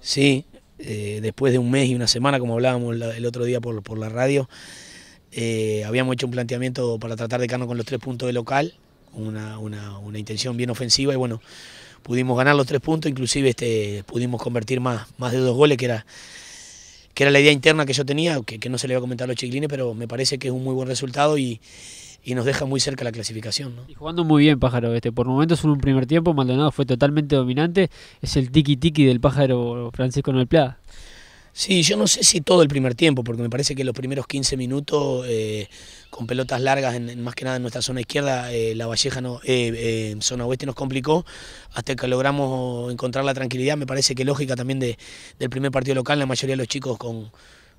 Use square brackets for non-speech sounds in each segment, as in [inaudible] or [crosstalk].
Sí, eh, después de un mes y una semana, como hablábamos el otro día por, la radio, eh, habíamos hecho un planteamiento para tratar de ganarnos con los tres puntos de local, una, una, intención bien ofensiva y bueno, pudimos ganar los tres puntos, inclusive este, pudimos convertir más, más de dos goles, que era, que era la idea interna que yo tenía, que, no se le iba a comentar a los chiquilines, pero me parece que es un muy buen resultado y y nos deja muy cerca la clasificación. ¿no? Y jugando muy bien Pájaro este. Por momentos en un primer tiempo Maldonado fue totalmente dominante. Es el tiki-tiki del Pájaro Francisco Noel Sí, yo no sé si todo el primer tiempo, porque me parece que los primeros 15 minutos, eh, con pelotas largas, más que nada en nuestra zona izquierda, eh, la Valleja, no, eh, eh zona oeste nos complicó, hasta que logramos encontrar la tranquilidad, me parece que lógica también del primer partido local, la mayoría de los chicos con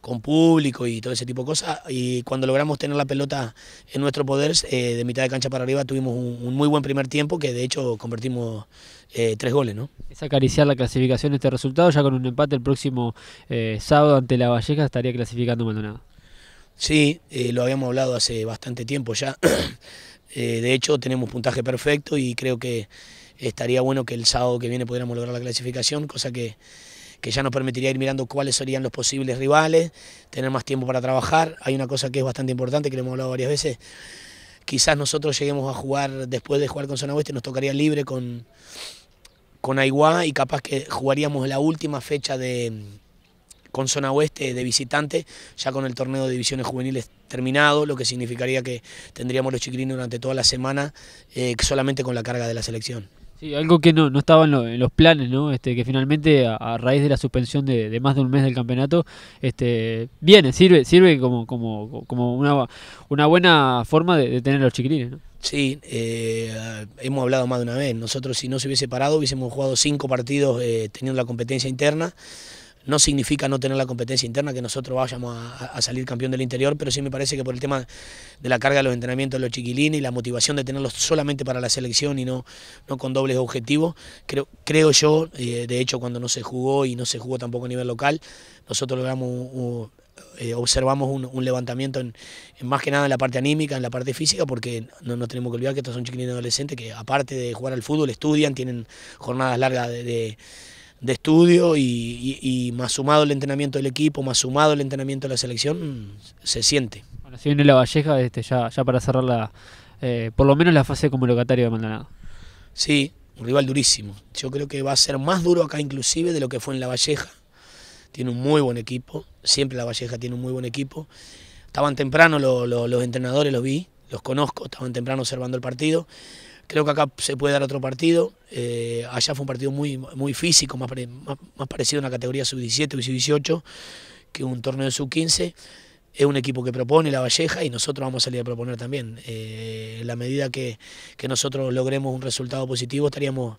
con público y todo ese tipo de cosas. Y cuando logramos tener la pelota en nuestro poder, eh, de mitad de cancha para arriba, tuvimos un, muy buen primer tiempo que de hecho convertimos eh, tres goles. ¿no? Es acariciar la clasificación este resultado, ya con un empate el próximo eh, sábado ante la Valleja estaría clasificando Maldonado. Sí, lo habíamos hablado hace bastante tiempo ya. [clears throat] de hecho, tenemos puntaje perfecto y creo que estaría bueno que el sábado que viene pudiéramos lograr la clasificación, cosa que que ya nos permitiría ir mirando cuáles serían los posibles rivales, tener más tiempo para trabajar. Hay una cosa que es bastante importante, que le hemos hablado varias veces, quizás nosotros lleguemos a jugar, después de jugar con Zona Oeste, nos tocaría libre con, con Aiguá y capaz que jugaríamos la última fecha de con zona oeste de visitante, ya con el torneo de divisiones juveniles terminado, lo que significaría que tendríamos los chiquilines durante toda la semana eh, solamente con la carga de la selección algo que no, no estaba en, los planes, ¿no? Este, que finalmente a, raíz de la suspensión de, más de un mes del campeonato, este, viene, sirve, sirve como, como, como una, una buena forma de, tener a los chiquilines, ¿no? Sí, eh, hemos hablado más de una vez. Nosotros si no se hubiese parado hubiésemos jugado cinco partidos eh, teniendo la competencia interna no significa no tener la competencia interna que nosotros vayamos a, salir campeón del interior, pero sí me parece que por el tema de la carga de los entrenamientos de los chiquilines y la motivación de tenerlos solamente para la selección y no, no con dobles objetivos, creo, creo yo, eh, de hecho cuando no se jugó y no se jugó tampoco a nivel local, nosotros logramos eh, observamos un, levantamiento en, más que nada en la parte anímica, en la parte física, porque no nos tenemos que olvidar que estos son chiquilines adolescentes que aparte de jugar al fútbol estudian, tienen jornadas largas de de estudio y, más sumado el entrenamiento del equipo, más sumado el entrenamiento de la selección, se siente. Bueno, si viene la Valleja, este, ya, para cerrar la, eh, por lo menos la fase como locatario de Maldonado. Sí, un rival durísimo. Yo creo que va a ser más duro acá inclusive de lo que fue en la Valleja. Tiene un muy buen equipo, siempre la Valleja tiene un muy buen equipo. Estaban temprano los entrenadores, los vi, los conozco, estaban temprano observando el partido. Creo que acá se puede dar otro partido. Eh, allá fue un partido muy, muy físico, más, parecido a una categoría sub-17 o sub-18 que un torneo de sub-15. Es un equipo que propone la Valleja y nosotros vamos a salir a proponer también. Eh, en la medida que, nosotros logremos un resultado positivo estaríamos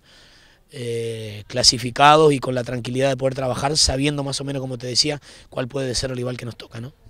eh, clasificados y con la tranquilidad de poder trabajar sabiendo más o menos, como te decía, cuál puede ser el rival que nos toca. ¿no?